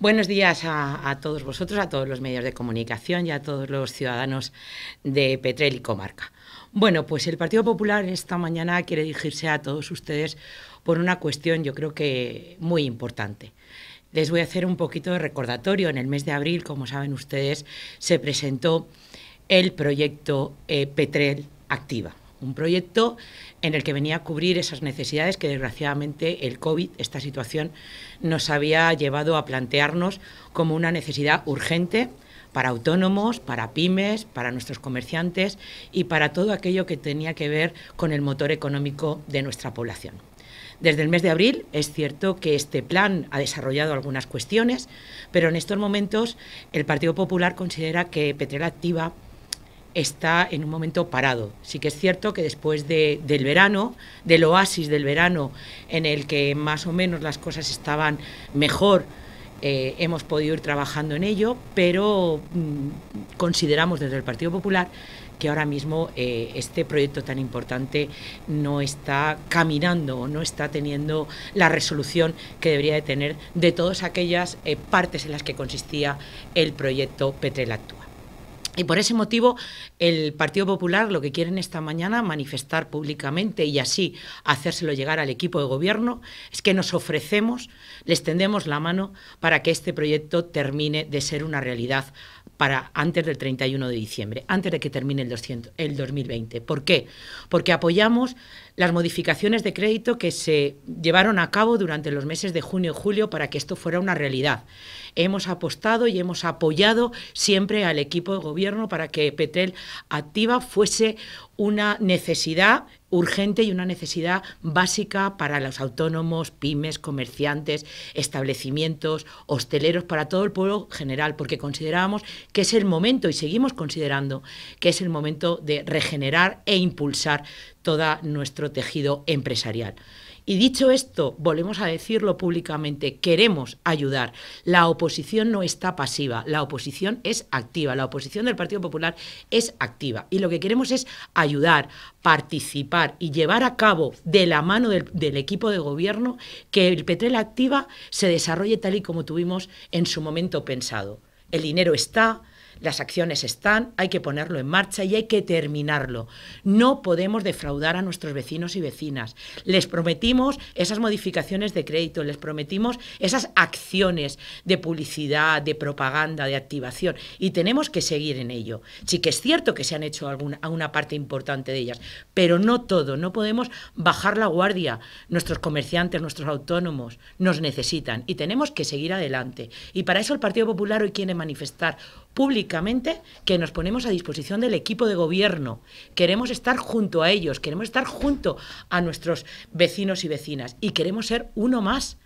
Buenos días a, todos vosotros, a todos los medios de comunicación y a todos los ciudadanos de Petrel y Comarca. Bueno, pues el Partido Popular esta mañana quiere dirigirse a todos ustedes por una cuestión yo creo que muy importante. Les voy a hacer un poquito de recordatorio. En el mes de abril, como saben ustedes, se presentó el proyecto eh, Petrel Activa un proyecto en el que venía a cubrir esas necesidades que desgraciadamente el COVID, esta situación, nos había llevado a plantearnos como una necesidad urgente para autónomos, para pymes, para nuestros comerciantes y para todo aquello que tenía que ver con el motor económico de nuestra población. Desde el mes de abril es cierto que este plan ha desarrollado algunas cuestiones, pero en estos momentos el Partido Popular considera que Petrel Activa está en un momento parado. Sí que es cierto que después del verano, del oasis del verano, en el que más o menos las cosas estaban mejor, eh, hemos podido ir trabajando en ello, pero mm, consideramos desde el Partido Popular que ahora mismo eh, este proyecto tan importante no está caminando no está teniendo la resolución que debería de tener de todas aquellas eh, partes en las que consistía el proyecto Petrel actual. Y por ese motivo, el Partido Popular lo que quieren esta mañana manifestar públicamente y así hacérselo llegar al equipo de gobierno es que nos ofrecemos, les tendemos la mano para que este proyecto termine de ser una realidad para antes del 31 de diciembre, antes de que termine el, el 2020. ¿Por qué? Porque apoyamos las modificaciones de crédito que se llevaron a cabo durante los meses de junio y julio para que esto fuera una realidad. Hemos apostado y hemos apoyado siempre al equipo de gobierno para que Petrel Activa fuese una necesidad urgente y una necesidad básica para los autónomos, pymes, comerciantes, establecimientos, hosteleros, para todo el pueblo general, porque considerábamos que es el momento, y seguimos considerando que es el momento de regenerar e impulsar todo nuestro tejido empresarial. Y dicho esto, volvemos a decirlo públicamente, queremos ayudar. La oposición no está pasiva, la oposición es activa, la oposición del Partido Popular es activa. Y lo que queremos es ayudar, participar y llevar a cabo de la mano del, equipo de gobierno que el Petrel Activa se desarrolle tal y como tuvimos en su momento pensado. El dinero está, las acciones están, hay que ponerlo en marcha y hay que terminarlo. No podemos defraudar a nuestros vecinos y vecinas. Les prometimos esas modificaciones de crédito, les prometimos esas acciones de publicidad, de propaganda, de activación y tenemos que seguir en ello. Sí que es cierto que se han hecho alguna, a una parte importante de ellas, pero no todo, no podemos bajar la guardia. Nuestros comerciantes, nuestros autónomos nos necesitan y tenemos que seguir adelante. Y para eso el Partido Popular hoy quiere manifestar públicamente que nos ponemos a disposición del equipo de gobierno. Queremos estar junto a ellos, queremos estar junto a nuestros vecinos y vecinas y queremos ser uno más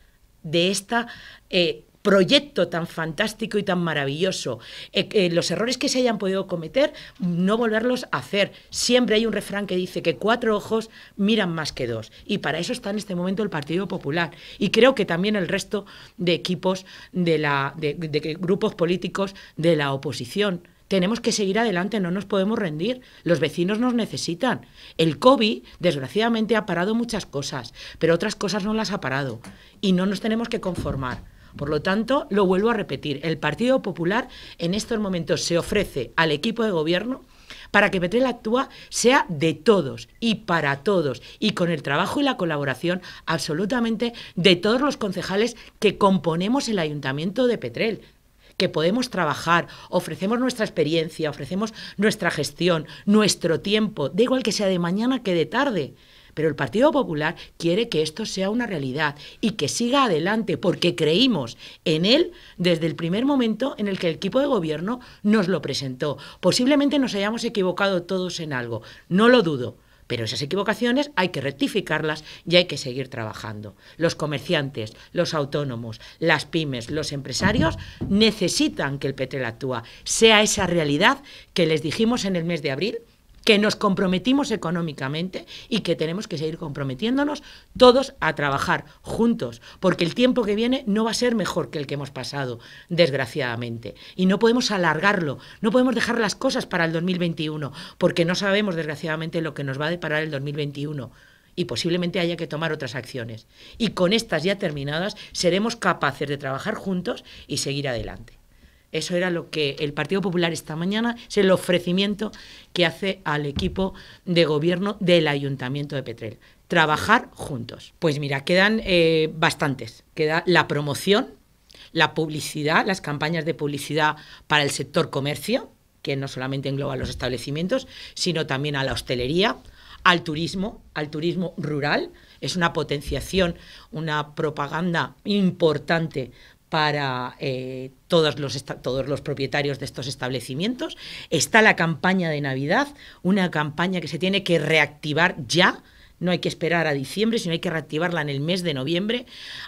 de esta eh, proyecto tan fantástico y tan maravilloso, eh, eh, los errores que se hayan podido cometer, no volverlos a hacer. Siempre hay un refrán que dice que cuatro ojos miran más que dos. Y para eso está en este momento el Partido Popular. Y creo que también el resto de equipos, de, la, de grupos políticos de la oposición tenemos que seguir adelante, no nos podemos rendir. Los vecinos nos necesitan. El COVID, desgraciadamente, ha parado muchas cosas, pero otras cosas no las ha parado. Y no nos tenemos que conformar. Por lo tanto, lo vuelvo a repetir, el Partido Popular en estos momentos se ofrece al equipo de gobierno para que Petrel Actúa sea de todos y para todos y con el trabajo y la colaboración absolutamente de todos los concejales que componemos el Ayuntamiento de Petrel que podemos trabajar, ofrecemos nuestra experiencia, ofrecemos nuestra gestión, nuestro tiempo, da igual que sea de mañana que de tarde. Pero el Partido Popular quiere que esto sea una realidad y que siga adelante porque creímos en él desde el primer momento en el que el equipo de gobierno nos lo presentó. Posiblemente nos hayamos equivocado todos en algo, no lo dudo. Pero esas equivocaciones hay que rectificarlas y hay que seguir trabajando. Los comerciantes, los autónomos, las pymes, los empresarios necesitan que el Petrel actúe sea esa realidad que les dijimos en el mes de abril que nos comprometimos económicamente y que tenemos que seguir comprometiéndonos todos a trabajar juntos, porque el tiempo que viene no va a ser mejor que el que hemos pasado, desgraciadamente. Y no podemos alargarlo, no podemos dejar las cosas para el 2021, porque no sabemos, desgraciadamente, lo que nos va a deparar el 2021 y posiblemente haya que tomar otras acciones. Y con estas ya terminadas seremos capaces de trabajar juntos y seguir adelante. Eso era lo que el Partido Popular esta mañana es el ofrecimiento que hace al equipo de gobierno del Ayuntamiento de Petrel. Trabajar juntos. Pues mira, quedan eh, bastantes. Queda la promoción, la publicidad, las campañas de publicidad para el sector comercio, que no solamente engloba los establecimientos, sino también a la hostelería, al turismo, al turismo rural. Es una potenciación, una propaganda importante para eh, todos, los, todos los propietarios de estos establecimientos. Está la campaña de Navidad, una campaña que se tiene que reactivar ya. No hay que esperar a diciembre, sino hay que reactivarla en el mes de noviembre.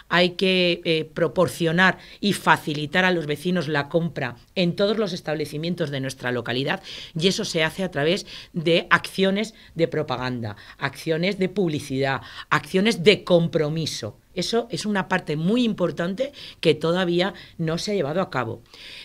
Hay que eh, proporcionar y facilitar a los vecinos la compra en todos los establecimientos de nuestra localidad y eso se hace a través de acciones de propaganda, acciones de publicidad, acciones de compromiso eso es una parte muy importante que todavía no se ha llevado a cabo.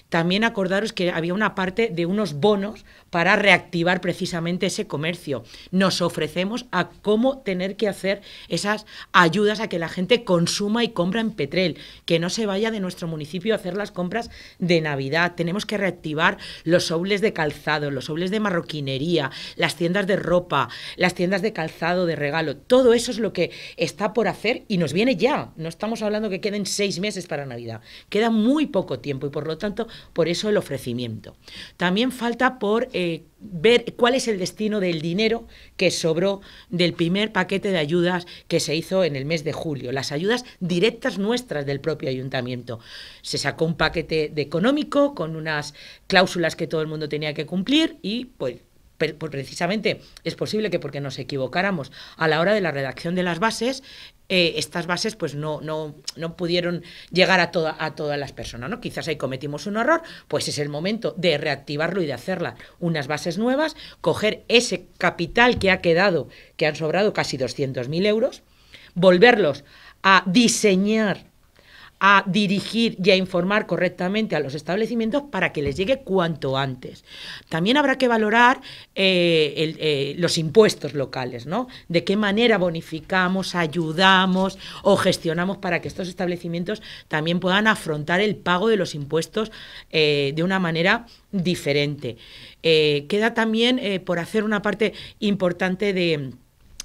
También acordaros que había una parte de unos bonos para reactivar precisamente ese comercio. Nos ofrecemos a cómo tener que hacer esas ayudas a que la gente consuma y compra en Petrel, que no se vaya de nuestro municipio a hacer las compras de Navidad. Tenemos que reactivar los sobles de calzado, los sobles de marroquinería, las tiendas de ropa, las tiendas de calzado, de regalo. Todo eso es lo que está por hacer y nos viene ya. No estamos hablando que queden seis meses para Navidad. Queda muy poco tiempo y por lo tanto, por eso el ofrecimiento. También falta por eh, ver cuál es el destino del dinero que sobró del primer paquete de ayudas que se hizo en el mes de julio, las ayudas directas nuestras del propio ayuntamiento. Se sacó un paquete de económico con unas cláusulas que todo el mundo tenía que cumplir y pues, pues precisamente es posible que porque nos equivocáramos a la hora de la redacción de las bases, eh, estas bases pues no, no, no pudieron llegar a, toda, a todas las personas. ¿no? Quizás ahí cometimos un error, pues es el momento de reactivarlo y de hacerla unas bases nuevas, coger ese capital que ha quedado, que han sobrado casi 200.000 euros, volverlos a diseñar a dirigir y a informar correctamente a los establecimientos para que les llegue cuanto antes. También habrá que valorar eh, eh, los impuestos locales, ¿no? De qué manera bonificamos, ayudamos o gestionamos para que estos establecimientos también puedan afrontar el pago de los impuestos eh, de una manera diferente. queda también por hacer una parte importante de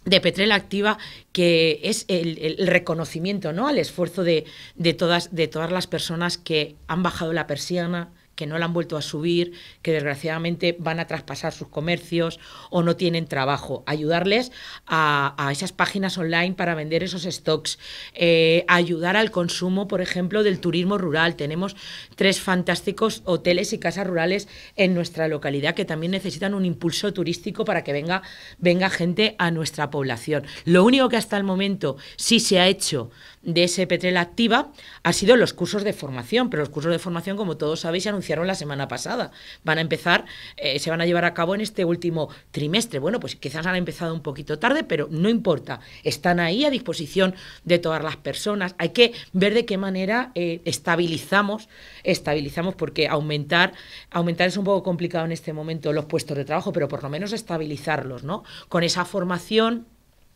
de Petrel Activa, que es el, reconocimiento ¿no? al esfuerzo de, de, todas, de todas las personas que han bajado la persiana, que no la han vuelto a subir, que desgraciadamente van a traspasar sus comercios o no tienen trabajo. Ayudarles a, esas páginas online para vender esos stocks, eh, ayudar al consumo, por ejemplo, del turismo rural. Tenemos tres fantásticos hoteles y casas rurales en nuestra localidad que también necesitan un impulso turístico para que venga, venga gente a nuestra población. Lo único que hasta el momento sí se ha hecho de SPTREL activa ha sido los cursos de formación, pero los cursos de formación, como todos sabéis, se anunciaron la semana pasada. Van a empezar, eh, se van a llevar a cabo en este último trimestre. Bueno, pues quizás han empezado un poquito tarde, pero no importa. Están ahí a disposición de todas las personas. Hay que ver de qué manera eh, estabilizamos, estabilizamos, porque aumentar, aumentar es un poco complicado en este momento los puestos de trabajo, pero por lo menos estabilizarlos, ¿no? Con esa formación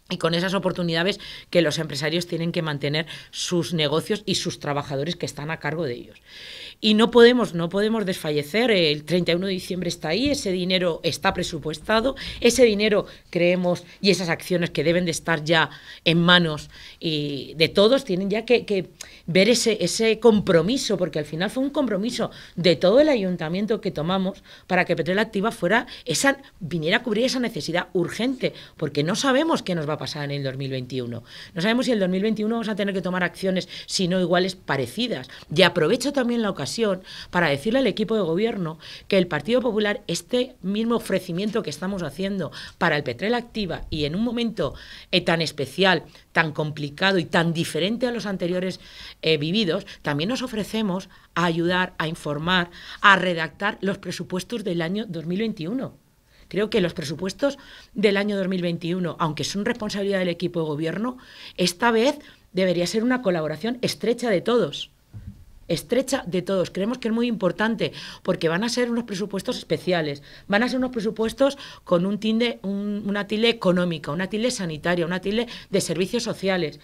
y con esas oportunidades que los empresarios tienen que mantener sus negocios y sus trabajadores que están a cargo de ellos. Y no podemos, no podemos desfallecer, el 31 de diciembre está ahí, ese dinero está presupuestado, ese dinero creemos y esas acciones que deben de estar ya en manos y de todos tienen ya que, ver ese, ese compromiso, porque al final fue un compromiso de todo el ayuntamiento que tomamos para que Petrel Activa fuera esa, viniera a cubrir esa necesidad urgente, porque no sabemos qué nos va a pasada en el 2021. No sabemos si en el 2021 vamos a tener que tomar acciones, si no iguales, parecidas. Y aprovecho también la ocasión para decirle al equipo de gobierno que el Partido Popular, este mismo ofrecimiento que estamos haciendo para el Petrel Activa y en un momento eh, tan especial, tan complicado y tan diferente a los anteriores eh, vividos, también nos ofrecemos a ayudar, a informar, a redactar los presupuestos del año 2021. Creo que los presupuestos del año 2021, aunque son responsabilidad del equipo de gobierno, esta vez debería ser una colaboración estrecha de todos estrecha de todos. Creemos que es muy importante porque van a ser unos presupuestos especiales, van a ser unos presupuestos con un una tilde económica, una tilde sanitaria, una tilde de servicios sociales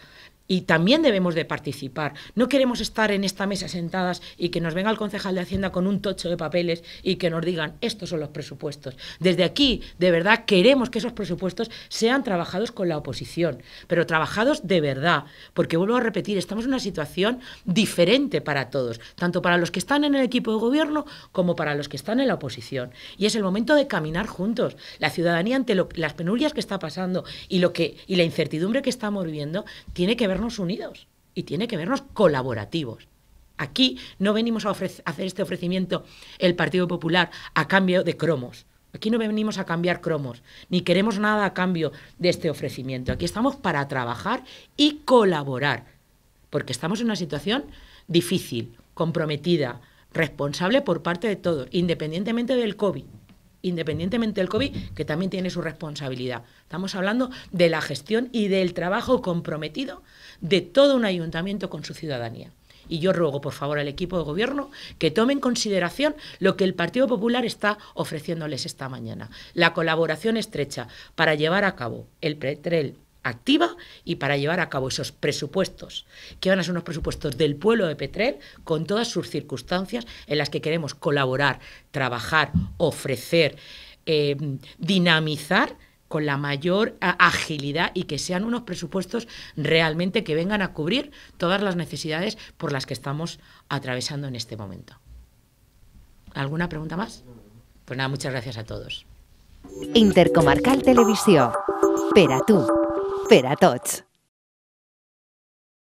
y también debemos de participar. No queremos estar en esta mesa sentadas y que nos venga el concejal de Hacienda con un tocho de papeles y que nos digan, estos son los presupuestos. Desde aquí, de verdad, queremos que esos presupuestos sean trabajados con la oposición, pero trabajados de verdad, porque vuelvo a repetir, estamos en una situación diferente para todos, tanto para los que están en el equipo de gobierno como para los que están en la oposición. Y es el momento de caminar juntos. La ciudadanía ante las penurias que está pasando y, lo que, y la incertidumbre que estamos viviendo tiene que ver unidos y tiene que vernos colaborativos. Aquí no venimos a hacer este ofrecimiento el Partido Popular a cambio de cromos. Aquí no venimos a cambiar cromos, ni queremos nada a cambio de este ofrecimiento. Aquí estamos para trabajar y colaborar, porque estamos en una situación difícil, comprometida, responsable por parte de todos, independientemente del COVID independientemente del COVID, que también tiene su responsabilidad. Estamos hablando de la gestión y del trabajo comprometido de todo un ayuntamiento con su ciudadanía. Y yo ruego, por favor, al equipo de gobierno que tome en consideración lo que el Partido Popular está ofreciéndoles esta mañana. La colaboración estrecha para llevar a cabo el pretrel activa y para llevar a cabo esos presupuestos, que van a ser unos presupuestos del pueblo de Petrel, con todas sus circunstancias en las que queremos colaborar, trabajar, ofrecer, eh, dinamizar con la mayor agilidad y que sean unos presupuestos realmente que vengan a cubrir todas las necesidades por las que estamos atravesando en este momento. ¿Alguna pregunta más? Pues nada, muchas gracias a todos. Intercomarcal Televisión. Pero tú. per a tots.